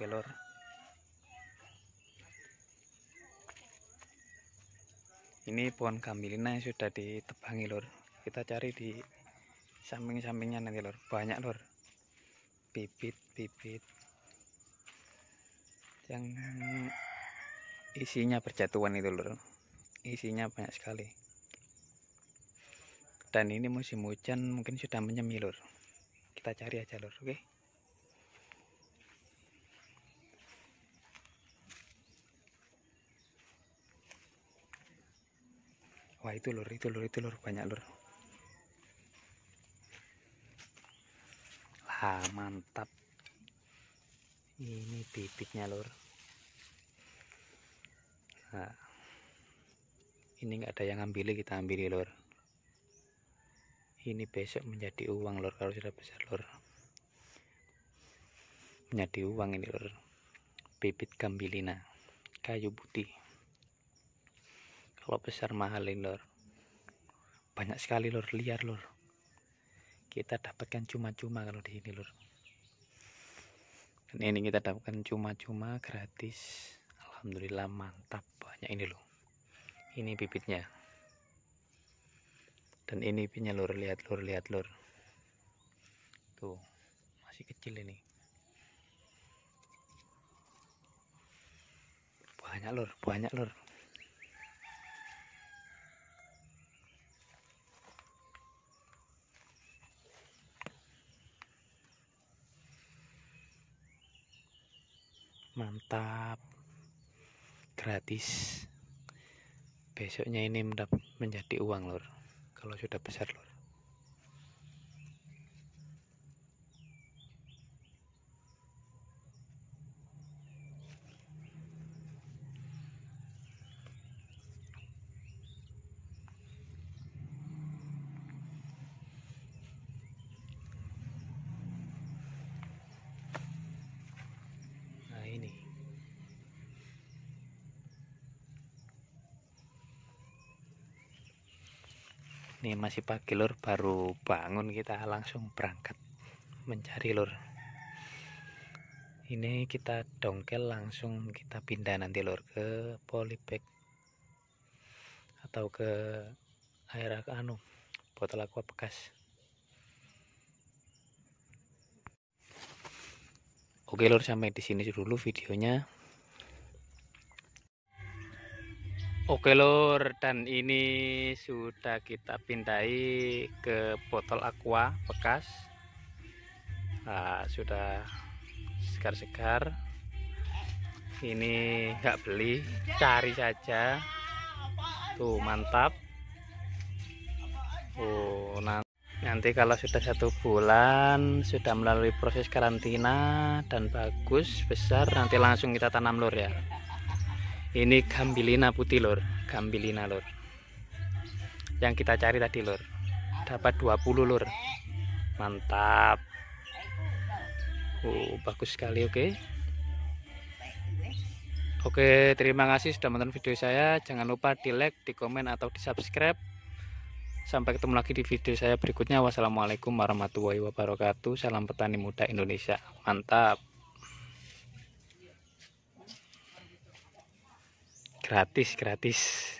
oke ini pohon kamilina yang sudah ditebangi lor kita cari di samping-sampingnya nanti lor banyak lor bibit-bibit yang isinya berjatuhan itu lor isinya banyak sekali dan ini musim hujan mungkin sudah menyemilur. kita cari aja lor oke okay? Wah itu lur, itu lur, itu lur, banyak lur. Lah mantap. Ini bibitnya lur. Nah, ini nggak ada yang ambil kita ambil lur. Ini besok menjadi uang lur kalau sudah besar lur. Menjadi uang ini lur. Bibit gambilina kayu putih kalau besar mahal lor banyak sekali lor liar lor kita dapatkan cuma-cuma kalau di sini lor dan ini kita dapatkan cuma-cuma gratis alhamdulillah mantap banyak ini loh ini bibitnya dan ini bibitnya lor lihat lor lihat lor tuh masih kecil ini banyak lor banyak lor mantap gratis besoknya ini mendapat menjadi uang lor kalau sudah besar lor Ini masih pagi lur baru bangun kita langsung berangkat mencari lur ini kita dongkel langsung kita pindah nanti lur ke polybag atau ke air anu botol aqua bekas oke lur sampai di sini dulu videonya Oke lor, dan ini sudah kita pindai ke botol aqua bekas. Nah, sudah segar-segar. Ini nggak beli, cari saja. Tuh mantap. Oh, nanti kalau sudah satu bulan sudah melalui proses karantina dan bagus besar nanti langsung kita tanam lur ya ini gambilina putih lor gambilina lor yang kita cari tadi lor dapat 20 lor mantap uh, bagus sekali oke okay. oke okay, terima kasih sudah menonton video saya jangan lupa di like di komen atau di subscribe sampai ketemu lagi di video saya berikutnya wassalamualaikum warahmatullahi wabarakatuh salam petani muda Indonesia mantap gratis gratis